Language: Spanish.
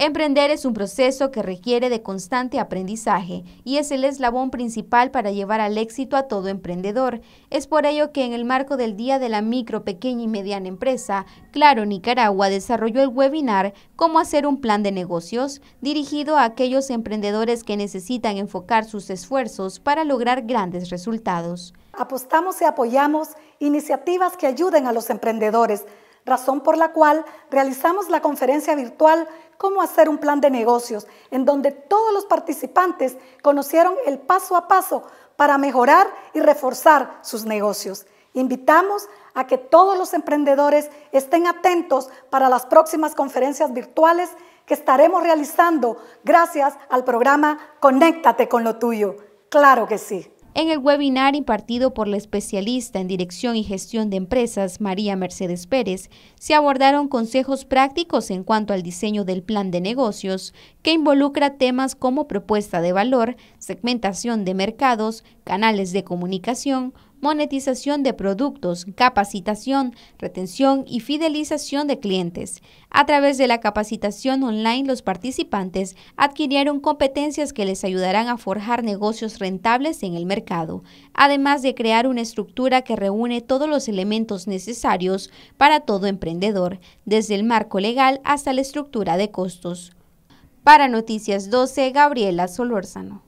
Emprender es un proceso que requiere de constante aprendizaje y es el eslabón principal para llevar al éxito a todo emprendedor. Es por ello que en el marco del Día de la Micro, Pequeña y Mediana Empresa, Claro Nicaragua desarrolló el webinar Cómo hacer un plan de negocios, dirigido a aquellos emprendedores que necesitan enfocar sus esfuerzos para lograr grandes resultados. Apostamos y apoyamos iniciativas que ayuden a los emprendedores razón por la cual realizamos la conferencia virtual Cómo hacer un plan de negocios, en donde todos los participantes conocieron el paso a paso para mejorar y reforzar sus negocios. Invitamos a que todos los emprendedores estén atentos para las próximas conferencias virtuales que estaremos realizando gracias al programa Conéctate con lo tuyo. Claro que sí. En el webinar impartido por la especialista en Dirección y Gestión de Empresas, María Mercedes Pérez, se abordaron consejos prácticos en cuanto al diseño del plan de negocios, que involucra temas como propuesta de valor, segmentación de mercados, canales de comunicación, monetización de productos, capacitación, retención y fidelización de clientes. A través de la capacitación online, los participantes adquirieron competencias que les ayudarán a forjar negocios rentables en el mercado, además de crear una estructura que reúne todos los elementos necesarios para todo emprendedor, desde el marco legal hasta la estructura de costos. Para Noticias 12, Gabriela Solórzano.